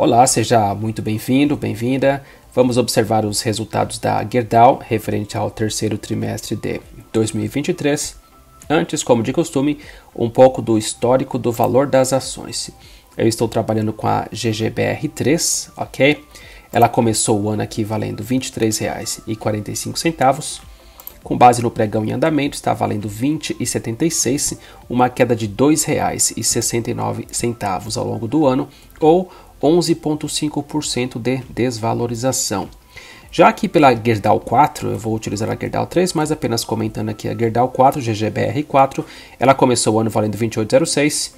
Olá, seja muito bem-vindo, bem-vinda. Vamos observar os resultados da Gerdau referente ao terceiro trimestre de 2023. Antes, como de costume, um pouco do histórico do valor das ações. Eu estou trabalhando com a GGBR3, ok? Ela começou o ano aqui valendo R$ 23,45. Com base no pregão em andamento, está valendo R$ 20,76, uma queda de R$ 2,69 ao longo do ano, ou 11,5% de desvalorização. Já aqui pela Gerdau 4, eu vou utilizar a Gerdau 3, mas apenas comentando aqui a Gerdau 4, GGBR4, ela começou o ano valendo 28,06,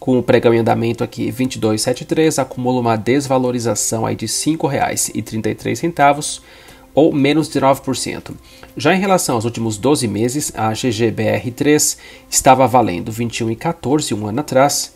com o pregão em andamento aqui 22,73, acumula uma desvalorização aí de R$ 5,33 ou menos de 9%. Já em relação aos últimos 12 meses, a GGBR3 estava valendo 21,14 um ano atrás,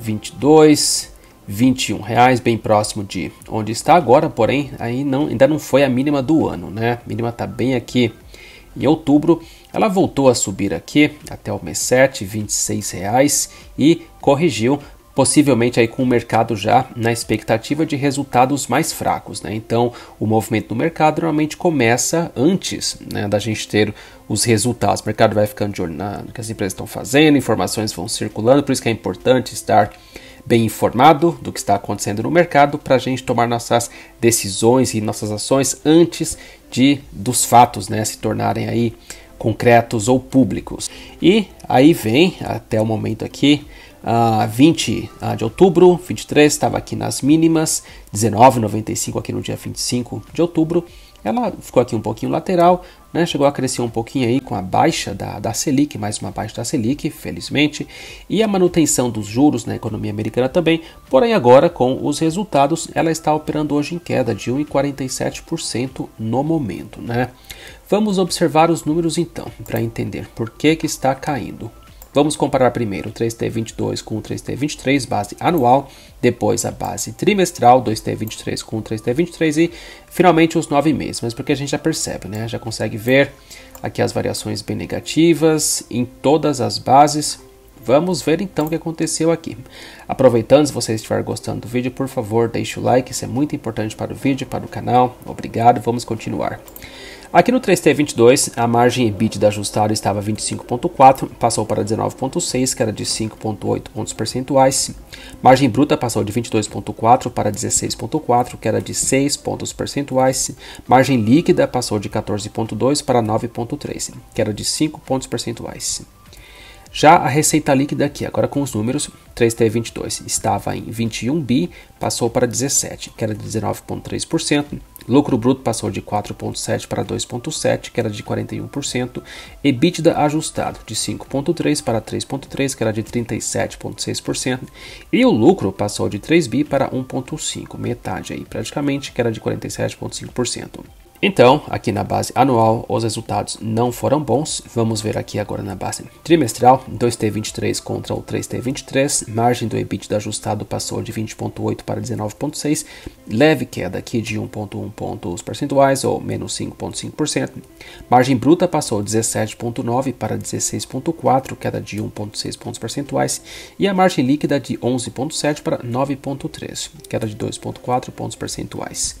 22, 21 reais, bem próximo de onde está agora, porém aí não, ainda não foi a mínima do ano, né? A mínima está bem aqui em outubro. Ela voltou a subir aqui até o mês 7, 26 reais e corrigiu possivelmente aí com o mercado já na expectativa de resultados mais fracos. Né? Então, o movimento do mercado normalmente começa antes né, da gente ter os resultados. O mercado vai ficando de olho no que as empresas estão fazendo, informações vão circulando, por isso que é importante estar bem informado do que está acontecendo no mercado para a gente tomar nossas decisões e nossas ações antes de dos fatos né, se tornarem aí concretos ou públicos. E aí vem até o momento aqui Uh, 20 uh, de outubro, 23 estava aqui nas mínimas, 19,95 aqui no dia 25 de outubro. Ela ficou aqui um pouquinho lateral, né? chegou a crescer um pouquinho aí com a baixa da, da Selic, mais uma baixa da Selic, felizmente, e a manutenção dos juros na economia americana também. Porém, agora com os resultados, ela está operando hoje em queda de 1,47% no momento. Né? Vamos observar os números então, para entender por que, que está caindo. Vamos comparar primeiro o 3T22 com o 3T23, base anual, depois a base trimestral, 2T23 com o 3T23 e finalmente os nove meses, mas porque a gente já percebe, né? Já consegue ver aqui as variações bem negativas em todas as bases Vamos ver então o que aconteceu aqui. Aproveitando, se você estiver gostando do vídeo, por favor, deixe o like, isso é muito importante para o vídeo, para o canal. Obrigado, vamos continuar. Aqui no 3T22, a margem EBITDA ajustada estava 25.4, passou para 19.6, que era de 5.8 pontos percentuais. Margem bruta passou de 22.4 para 16.4, que era de 6 pontos percentuais. Margem líquida passou de 14.2 para 9.3, que era de 5 pontos percentuais. Já a receita líquida aqui, agora com os números, 3T22 estava em 21 bi, passou para 17, que era de 19,3%. Lucro bruto passou de 4,7 para 2,7, que era de 41%. EBITDA ajustado de 5,3 para 3,3, que era de 37,6%. E o lucro passou de 3 bi para 1,5, metade aí praticamente, que era de 47,5%. Então, aqui na base anual, os resultados não foram bons. Vamos ver aqui agora na base trimestral, 2T23 então, contra o 3T23, margem do EBITDA ajustado passou de 20.8 para 19.6, leve queda aqui de 1.1 pontos percentuais ou menos 5.5%. Margem bruta passou de 17.9 para 16.4, queda de 1.6 pontos percentuais, e a margem líquida de 11.7 para 9.3, queda de 2.4 pontos percentuais.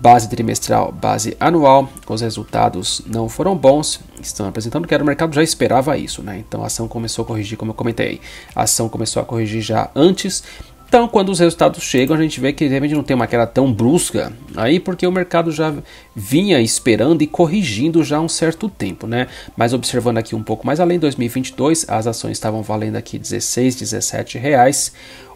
base trimestral, base anual. Os resultados não foram bons, estão apresentando que era o mercado já esperava isso, né? Então a ação começou a corrigir, como eu comentei. A ação começou a corrigir já antes. Então, quando os resultados chegam, a gente vê que realmente não tem uma queda tão brusca aí, porque o mercado já vinha esperando e corrigindo já há um certo tempo, né? Mas observando aqui um pouco mais além, 2022, as ações estavam valendo aqui 16, 17 reais.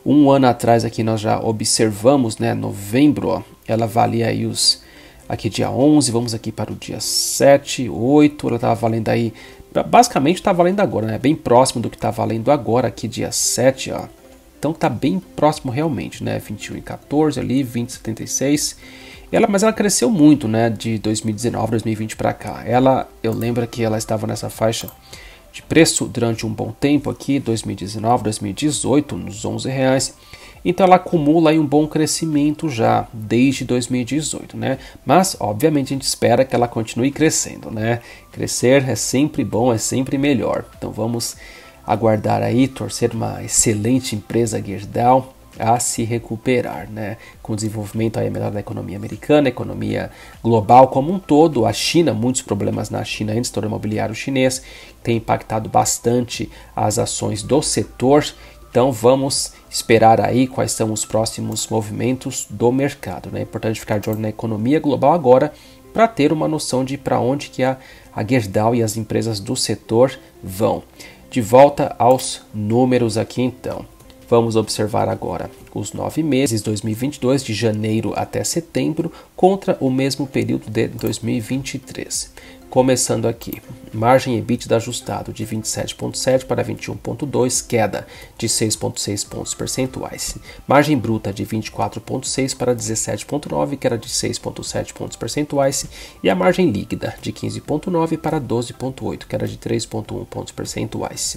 Um ano atrás aqui nós já observamos, né, novembro, ó, ela vale aí os aqui dia 11, vamos aqui para o dia 7, 8, ela estava valendo aí, basicamente está valendo agora, né? Bem próximo do que está valendo agora aqui dia 7, ó. Então tá bem próximo realmente, né? 21 e 14 ali, 20,76. Ela, mas ela cresceu muito, né, de 2019, 2020 para cá. Ela, eu lembro que ela estava nessa faixa de preço durante um bom tempo aqui, 2019, 2018, nos 11 reais. Então ela acumula aí um bom crescimento já desde 2018, né? Mas obviamente a gente espera que ela continue crescendo, né? Crescer é sempre bom, é sempre melhor. Então vamos aguardar aí, torcer uma excelente empresa Gerdau a se recuperar, né? Com o desenvolvimento aí melhor da economia americana, economia global como um todo, a China, muitos problemas na China, antes do imobiliário chinês, tem impactado bastante as ações do setor, então vamos esperar aí quais são os próximos movimentos do mercado. Né? É importante ficar de olho na economia global agora para ter uma noção de para onde que a, a Gerdau e as empresas do setor vão. De volta aos números aqui então. Vamos observar agora os nove meses 2022, de janeiro até setembro, contra o mesmo período de 2023. Começando aqui, margem EBITDA ajustado de 27,7 para 21,2, queda de 6,6 pontos percentuais. Margem bruta de 24,6 para 17,9, queda de 6,7 pontos percentuais. E a margem líquida de 15,9 para 12,8, queda de 3,1 pontos percentuais.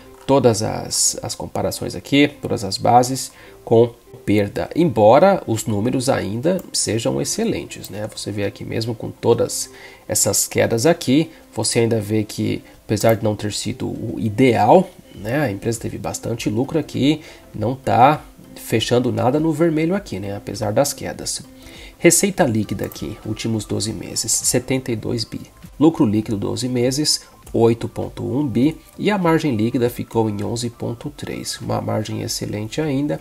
todas as, as comparações aqui, todas as bases com perda, embora os números ainda sejam excelentes, né? Você vê aqui mesmo com todas essas quedas aqui, você ainda vê que apesar de não ter sido o ideal, né? A empresa teve bastante lucro aqui, não tá fechando nada no vermelho aqui, né? Apesar das quedas. Receita líquida aqui, últimos 12 meses, 72 bi. Lucro líquido 12 meses, 8,1 bi e a margem líquida ficou em 11,3, uma margem excelente ainda.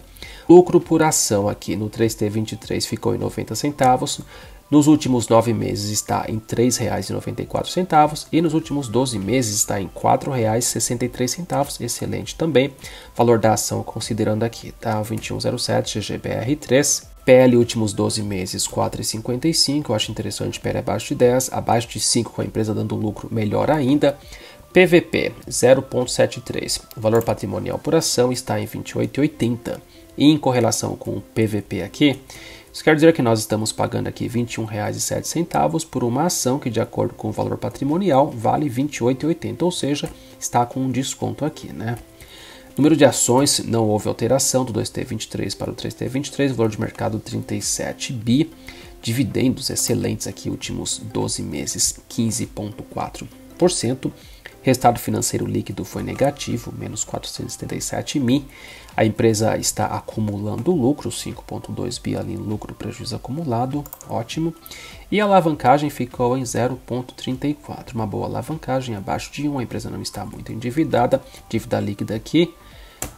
Lucro por ação aqui no 3T23 ficou em 90 centavos, nos últimos 9 meses está em R$ 3,94 e nos últimos 12 meses está em R$ 4,63, excelente também. Valor da ação considerando aqui, tá? 2107 GGBR3. PL últimos 12 meses 4,55, eu acho interessante PL abaixo de 10, abaixo de 5 com a empresa dando lucro, melhor ainda. PVP 0,73, o valor patrimonial por ação está em 28,80. E em correlação com o PVP aqui, isso quer dizer que nós estamos pagando aqui R$ 21,07 por uma ação que, de acordo com o valor patrimonial, vale R$ 28,80, ou seja, está com um desconto aqui, né? Número de ações, não houve alteração do 2T23 para o 3T23, valor de mercado 37 bi. Dividendos excelentes aqui, últimos 12 meses, 15,4%. Resultado financeiro líquido foi negativo, menos 477 mil. A empresa está acumulando lucro, 5,2 bi ali em lucro prejuízo acumulado, ótimo. E a alavancagem ficou em 0,34, uma boa alavancagem, abaixo de 1. A empresa não está muito endividada. Dívida líquida aqui,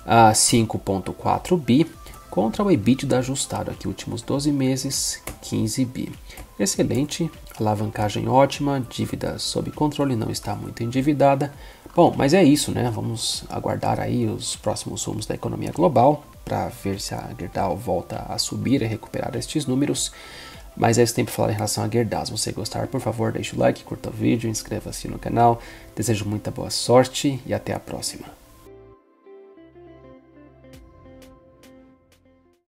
5,4 ah, bi contra o EBITDA ajustado aqui últimos 12 meses, 15 bi. Excelente, alavancagem ótima, dívida sob controle, não está muito endividada. Bom, mas é isso, né? Vamos aguardar aí os próximos rumos da economia global para ver se a Gerdau volta a subir e recuperar estes números. Mas é isso tempo falar em relação a Gerdau. Se você gostar, por favor, deixe o like, curta o vídeo, inscreva-se no canal. Desejo muita boa sorte e até a próxima.